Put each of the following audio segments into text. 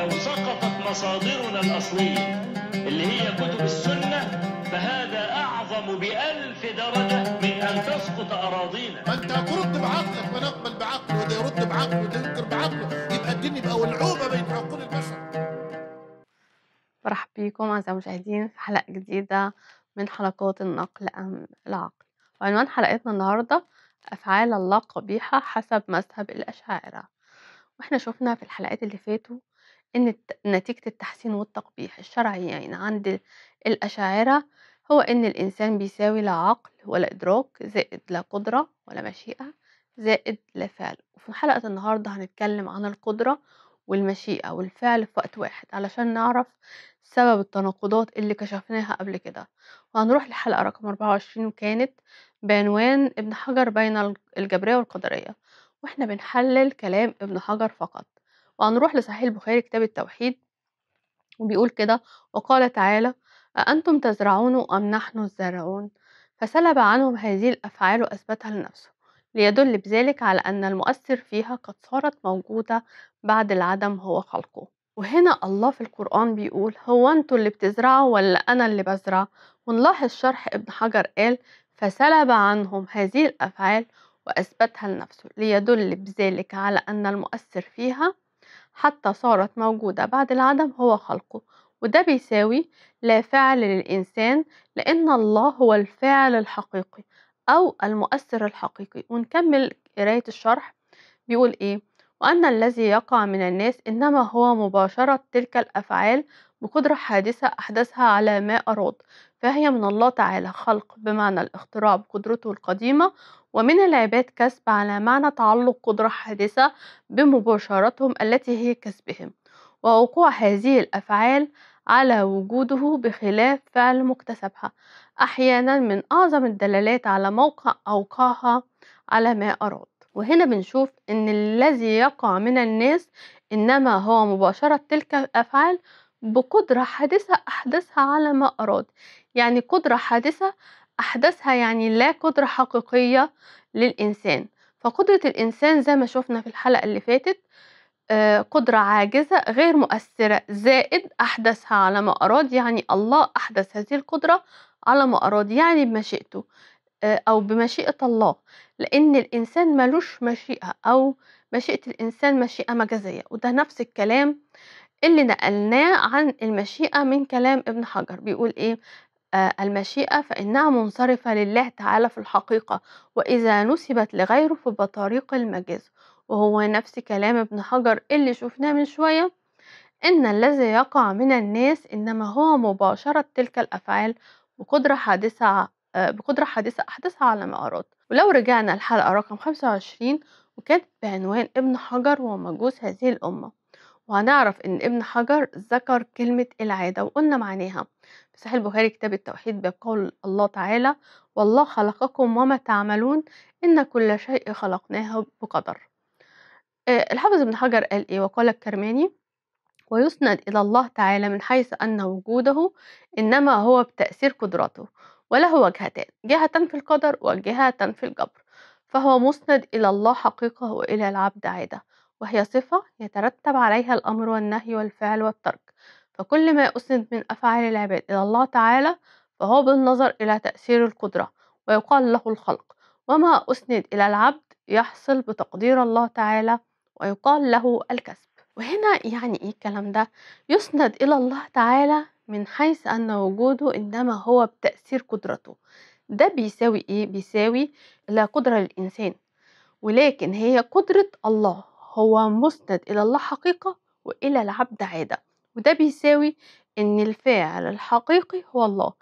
لو سقطت مصادرنا الأصلية اللي هي كتب السنة فهذا أعظم بألف درجة من أن تسقط أراضينا فأنت أنت ترد بعقلك ونقبل بعقله وده يرد بعقله وده ينكر بعقله يبقى الدين يبقى ولعوبة بين عقول البشر مرحبا بكم أعزائي المشاهدين في حلقة جديدة من حلقات النقل أم العقل وعنوان حلقتنا النهاردة أفعال الله قبيحة حسب مذهب الأشاعرة واحنا شفنا في الحلقات اللي فاتوا إن نتيجة التحسين والتقبيح الشرعي يعني عند الأشاعرة هو إن الإنسان بيساوي لا عقل ولا إدراك زائد لا قدرة ولا مشيئة زائد لا فعل وفي حلقة النهاردة هنتكلم عن القدرة والمشيئة والفعل في وقت واحد علشان نعرف سبب التناقضات اللي كشفناها قبل كده وهنروح لحلقة رقم 24 وكانت بعنوان ابن حجر بين الجبرية والقدرية واحنا بنحلل كلام ابن حجر فقط وهنروح لصحيح البخاري كتاب التوحيد وبيقول كده وقال تعالى أأنتم تزرعون أم نحن الزارعون فسلب عنهم هذه الأفعال وأثبتها لنفسه ليدل بذلك على أن المؤثر فيها قد صارت موجودة بعد العدم هو خلقه وهنا الله في القرآن بيقول هو أنتوا اللي بتزرعوا ولا أنا اللي بزرع ونلاحظ شرح ابن حجر قال فسلب عنهم هذه الأفعال وأثبتها لنفسه ليدل بذلك على أن المؤثر فيها حتى صارت موجودة بعد العدم هو خلقه وده بيساوي لا فعل للإنسان لأن الله هو الفاعل الحقيقي أو المؤثر الحقيقي ونكمل قراية الشرح بيقول إيه وأن الذي يقع من الناس إنما هو مباشرة تلك الأفعال بقدرة حادثة أحدثها على ما أراد فهي من الله تعالى خلق بمعنى الاختراع بقدرته القديمة ومن العباد كسب على معنى تعلق قدرة حادثة بمباشرتهم التي هي كسبهم ووقوع هذه الأفعال على وجوده بخلاف فعل مكتسبها أحيانا من أعظم الدلالات على موقع أوقعها على ما أراد وهنا بنشوف إن الذي يقع من الناس إنما هو مباشرة تلك الأفعال بقدرة حادثة أحدثها على ما أراد يعني قدرة حادثة أحدثها يعني لا قدرة حقيقية للإنسان فقدرة الإنسان زي ما شوفنا في الحلقة اللي فاتت آه، قدرة عاجزة غير مؤثرة زائد أحدثها على ما أراد يعني الله أحدث هذه القدرة على ما أراد يعني بمشيئته آه، أو بمشيئة الله لأن الإنسان ملوش مشيئة أو مشيئة الإنسان مشيئة مجازية وده نفس الكلام اللي نقلناه عن المشيئة من كلام ابن حجر بيقول إيه آه المشيئة فإنها منصرفة لله تعالى في الحقيقة وإذا نسبت لغيره فبطريق المجاز وهو نفس كلام ابن حجر اللي شفناه من شوية إن الذي يقع من الناس إنما هو مباشرة تلك الأفعال بقدرة حادثة آه، بقدرة حادثة أحدثها على ما أراد ولو رجعنا الحلقة رقم 25 وكانت بعنوان ابن حجر ومجوس هذه الأمة وهنعرف إن ابن حجر ذكر كلمة العادة وقلنا معناها في صحيح البخاري كتاب التوحيد بقول الله تعالى والله خلقكم وما تعملون إن كل شيء خلقناه بقدر آه، الحافظ ابن حجر قال إيه وقال الكرماني ويسند إلى الله تعالى من حيث أن وجوده إنما هو بتأثير قدرته وله وجهتان جهة في القدر وجهة في الجبر فهو مسند إلى الله حقيقة وإلى العبد عادة وهي صفة يترتب عليها الأمر والنهي والفعل والترك فكل ما أسند من أفعال العباد إلى الله تعالى فهو بالنظر إلى تأثير القدرة ويقال له الخلق وما أسند إلى العبد يحصل بتقدير الله تعالى ويقال له الكسب وهنا يعني إيه الكلام ده يسند إلى الله تعالى من حيث أن وجوده إنما هو بتأثير قدرته ده بيساوي إيه؟ بيساوي لا قدرة للإنسان ولكن هي قدرة الله هو مسند إلى الله حقيقة وإلى العبد عادة وده بيساوي إن الفاعل الحقيقي هو الله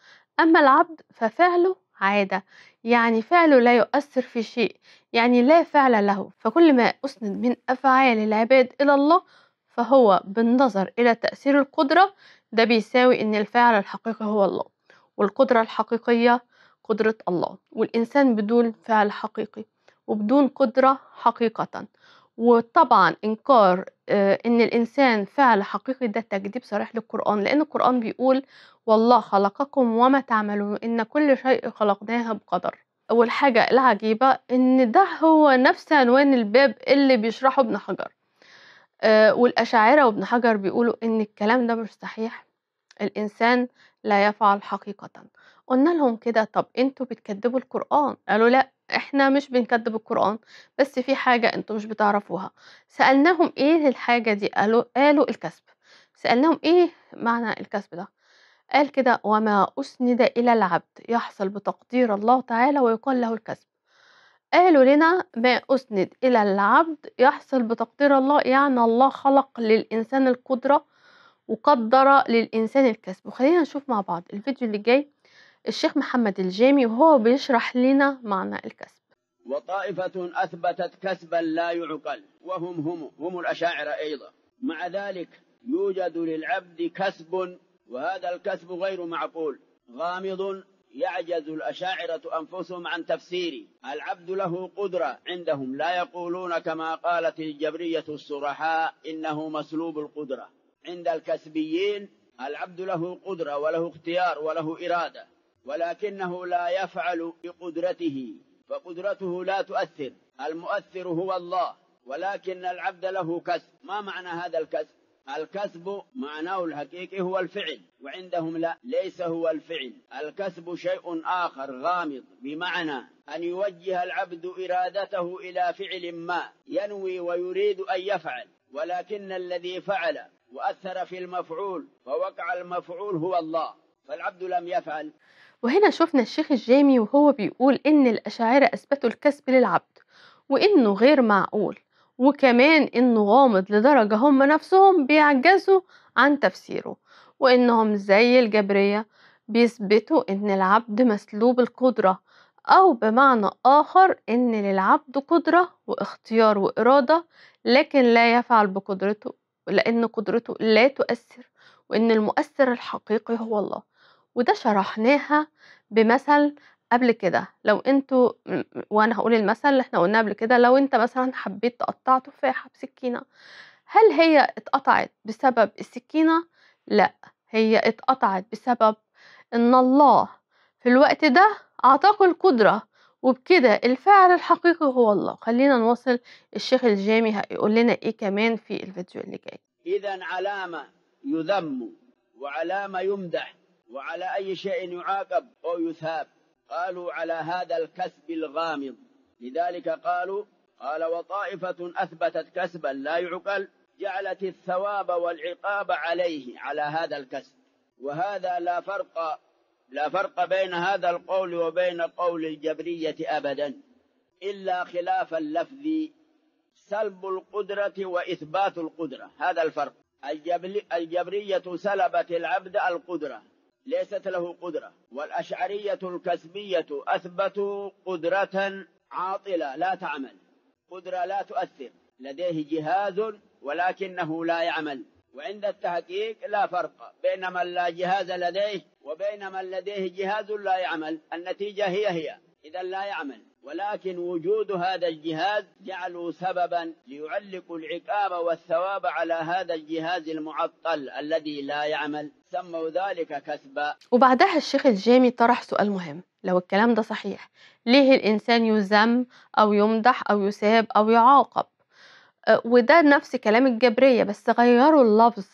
أما العبد ففعله عادة يعني فعله لا يؤثر في شيء يعني لا فعل له فكل ما أسند من أفعال العباد إلى الله فهو بالنظر إلى تأثير القدرة ده بيساوي إن الفاعل الحقيقي هو الله والقدرة الحقيقية قدرة الله والإنسان بدون فعل حقيقي وبدون قدرة حقيقة وطبعا انكار آه، ان الانسان فعل حقيقي ده تكذيب صريح للقران لان القران بيقول والله خلقكم وما تعملون ان كل شيء خلقناه بقدر اول حاجه العجيبه ان ده هو نفس عنوان الباب اللي بيشرحه ابن حجر آه، والاشاعره وابن حجر بيقولوا ان الكلام ده مش صحيح الانسان لا يفعل حقيقه قلنا لهم كده طب انتوا بتكذبوا القران قالوا لا احنا مش بنكذب القرآن بس في حاجة انتوا مش بتعرفوها سألناهم ايه الحاجة دي قالوا قالوا الكسب سألناهم ايه معنى الكسب ده قال كده وما أسند إلى العبد يحصل بتقدير الله تعالى ويقال له الكسب قالوا لنا ما أسند إلى العبد يحصل بتقدير الله يعني الله خلق للإنسان القدرة وقدر للإنسان الكسب وخلينا نشوف مع بعض الفيديو اللي جاي الشيخ محمد الجامي وهو بيشرح لنا معنى الكسب وطائفة أثبتت كسبا لا يعقل وهم هم هم الأشاعرة أيضا مع ذلك يوجد للعبد كسب وهذا الكسب غير معقول غامض يعجز الأشاعرة أنفسهم عن تفسيره العبد له قدرة عندهم لا يقولون كما قالت الجبرية الصرحاء إنه مسلوب القدرة عند الكسبيين العبد له قدرة وله اختيار وله إرادة ولكنه لا يفعل بقدرته فقدرته لا تؤثر المؤثر هو الله ولكن العبد له كسب ما معنى هذا الكسب الكسب معناه الحقيقي هو الفعل وعندهم لا ليس هو الفعل الكسب شيء آخر غامض بمعنى أن يوجه العبد إرادته إلى فعل ما ينوي ويريد أن يفعل ولكن الذي فعل وأثر في المفعول فوقع المفعول هو الله فالعبد لم يفعل وهنا شفنا الشيخ الجامي وهو بيقول إن الأشاعرة أثبتوا الكسب للعبد وإنه غير معقول وكمان إنه غامض لدرجة هم نفسهم بيعجزوا عن تفسيره وإنهم زي الجبرية بيثبتوا إن العبد مسلوب القدرة أو بمعنى آخر إن للعبد قدرة واختيار وإرادة لكن لا يفعل بقدرته لأن قدرته لا تؤثر وإن المؤثر الحقيقي هو الله وده شرحناها بمثل قبل كده لو انتوا وانا هقول المثل اللي احنا قلناه قبل كده لو انت مثلا حبيت تقطع تفاحة بسكينة هل هي اتقطعت بسبب السكينة؟ لا هي اتقطعت بسبب ان الله في الوقت ده اعطاك القدرة وبكده الفعل الحقيقي هو الله خلينا نواصل الشيخ الجامي هيقول لنا ايه كمان في الفيديو اللي جاي اذا علامة يذم وعلامة يمدح وعلى أي شيء يعاقب أو يثاب قالوا على هذا الكسب الغامض لذلك قالوا قال وطائفة أثبتت كسبا لا يعقل جعلت الثواب والعقاب عليه على هذا الكسب وهذا لا فرق لا فرق بين هذا القول وبين قول الجبرية أبدا إلا خلاف اللفظ سلب القدرة وإثبات القدرة هذا الفرق الجبرية سلبت العبد القدرة ليست له قدرة والأشعرية الكسبية أثبتوا قدرة عاطلة لا تعمل قدرة لا تؤثر لديه جهاز ولكنه لا يعمل وعند التحقيق لا فرق بين من لا جهاز لديه وبين من لديه جهاز لا يعمل النتيجة هي هي إذا لا يعمل ولكن وجود هذا الجهاز جعله سببا ليعلقوا العقاب والثواب على هذا الجهاز المعطل الذي لا يعمل سموا ذلك كسبا وبعدها الشيخ الجامي طرح سؤال مهم لو الكلام ده صحيح ليه الإنسان يذم أو يمدح أو يساب أو يعاقب أه، وده نفس كلام الجبرية بس غيروا اللفظ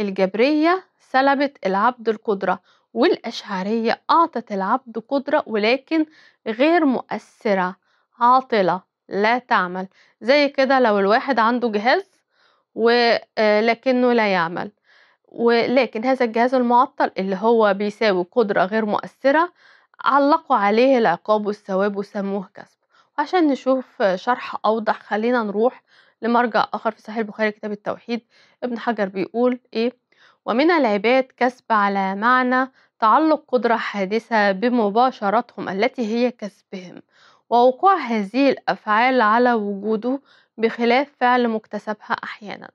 الجبرية سلبت العبد القدرة والأشعرية أعطت العبد قدرة ولكن غير مؤثرة عاطلة لا تعمل زي كده لو الواحد عنده جهاز ولكنه آه، لا يعمل ولكن هذا الجهاز المعطل اللي هو بيساوي قدرة غير مؤثرة علقوا عليه العقاب والثواب وسموه كسب وعشان نشوف شرح أوضح خلينا نروح لمرجع آخر في صحيح البخاري كتاب التوحيد ابن حجر بيقول إيه ومن العباد كسب على معنى تعلق قدرة حادثة بمباشرتهم التي هي كسبهم ووقوع هذه الأفعال على وجوده بخلاف فعل مكتسبها أحيانا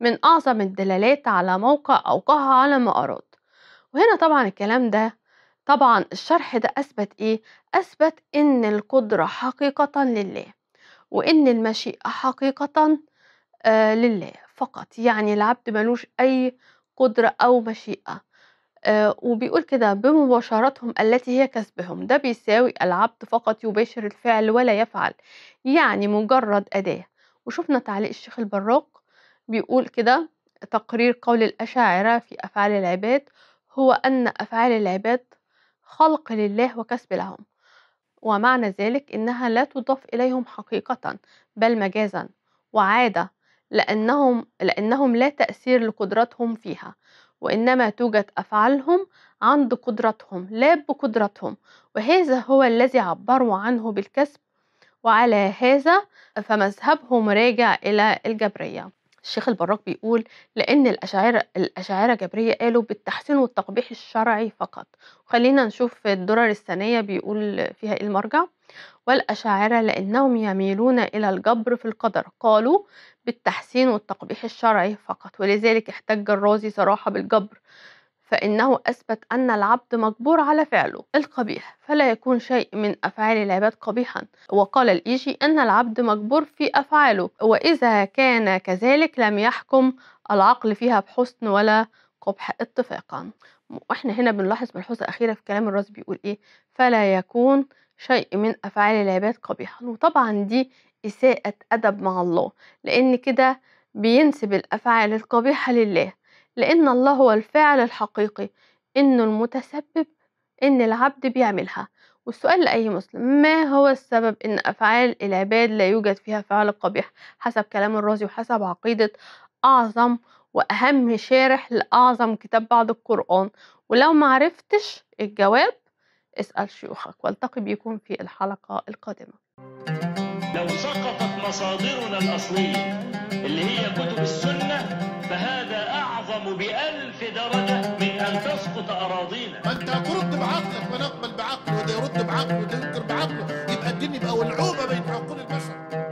من أعظم الدلالات على موقع أوقعها على ما أراد وهنا طبعا الكلام ده طبعا الشرح ده أثبت إيه؟ أثبت إن القدرة حقيقة لله وإن المشيئة حقيقة آه، لله فقط يعني العبد ملوش أي قدرة أو مشيئة آه، وبيقول كده بمباشرتهم التي هي كسبهم ده بيساوي العبد فقط يباشر الفعل ولا يفعل يعني مجرد أداة وشفنا تعليق الشيخ البراق بيقول كده تقرير قول الأشاعرة في أفعال العباد هو أن أفعال العباد خلق لله وكسب لهم ومعنى ذلك إنها لا تضاف إليهم حقيقة بل مجازا وعادة لأنهم, لأنهم لا تأثير لقدرتهم فيها وإنما توجد أفعالهم عند قدرتهم لا بقدرتهم وهذا هو الذي عبروا عنه بالكسب وعلى هذا فمذهبهم راجع إلى الجبرية الشيخ البراك بيقول لأن الأشاعرة الأشاعرة جبرية قالوا بالتحسين والتقبيح الشرعي فقط خلينا نشوف الدرر الثانية بيقول فيها إيه المرجع والأشاعرة لأنهم يميلون إلى الجبر في القدر قالوا بالتحسين والتقبيح الشرعي فقط ولذلك احتج الرازي صراحة بالجبر فإنه أثبت أن العبد مجبور على فعله القبيح فلا يكون شيء من أفعال العباد قبيحا وقال الإيجي أن العبد مجبور في أفعاله وإذا كان كذلك لم يحكم العقل فيها بحسن ولا قبح اتفاقا واحنا هنا بنلاحظ ملحوظة أخيرة في كلام الرازي بيقول إيه فلا يكون شيء من أفعال العباد قبيحًا وطبعًا دي إساءة أدب مع الله لأن كده بينسب الأفعال القبيحة لله لأن الله هو الفاعل الحقيقي إنه المتسبب إن العبد بيعملها والسؤال لأي مسلم ما هو السبب إن أفعال العباد لا يوجد فيها فعل قبيح حسب كلام الرازي وحسب عقيدة أعظم وأهم شارح لأعظم كتاب بعد القرآن ولو معرفتش الجواب اسأل شيوخك والتقي بكم في الحلقة القادمة لو سقطت مصادرنا الأصلية اللي هي كتب السنة فهذا أعظم بألف درجة من أن تسقط أراضينا أنت ترد بعقلك ونقبل بعقله وده يرد بعقله وده ينكر بعقله يبقى الدين يبقى ولعوبة بين عقول البشر